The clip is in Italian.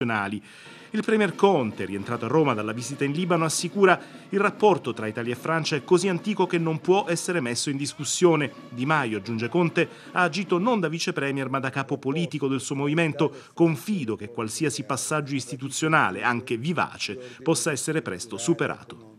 Il Premier Conte, rientrato a Roma dalla visita in Libano, assicura il rapporto tra Italia e Francia è così antico che non può essere messo in discussione. Di Maio, aggiunge Conte, ha agito non da vice premier ma da capo politico del suo movimento. Confido che qualsiasi passaggio istituzionale, anche vivace, possa essere presto superato.